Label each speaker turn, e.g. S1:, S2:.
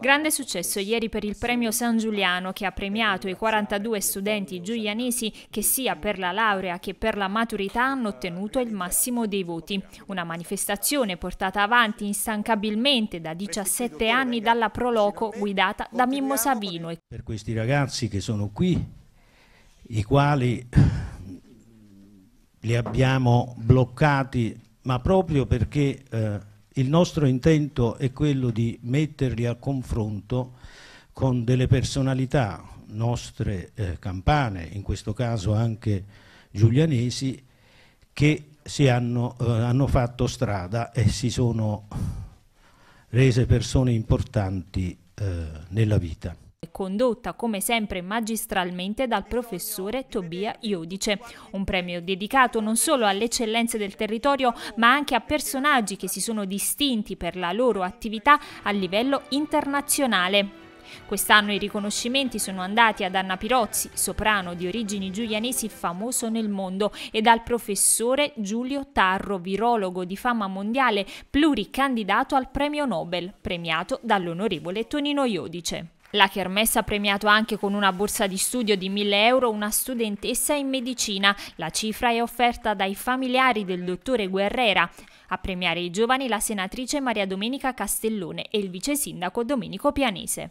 S1: Grande successo ieri per il premio San Giuliano che ha premiato i 42 studenti giulianesi che sia per la laurea che per la maturità hanno ottenuto il massimo dei voti. Una manifestazione portata avanti instancabilmente da 17 anni dalla Proloco guidata da Mimmo Savino.
S2: Per questi ragazzi che sono qui, i quali li abbiamo bloccati ma proprio perché eh, il nostro intento è quello di metterli a confronto con delle personalità nostre eh, campane, in questo caso anche giulianesi, che hanno, eh, hanno fatto strada e si sono rese persone importanti eh, nella vita
S1: condotta come sempre magistralmente dal professore Tobia Iodice. Un premio dedicato non solo alle eccellenze del territorio, ma anche a personaggi che si sono distinti per la loro attività a livello internazionale. Quest'anno i riconoscimenti sono andati ad Anna Pirozzi, soprano di origini giulianesi famoso nel mondo, e dal professore Giulio Tarro, virologo di fama mondiale, pluricandidato al premio Nobel, premiato dall'onorevole Tonino Iodice. La Kermesse ha premiato anche con una borsa di studio di 1000 euro una studentessa in medicina. La cifra è offerta dai familiari del dottore Guerrera. A premiare i giovani la senatrice Maria Domenica Castellone e il vice sindaco Domenico Pianese.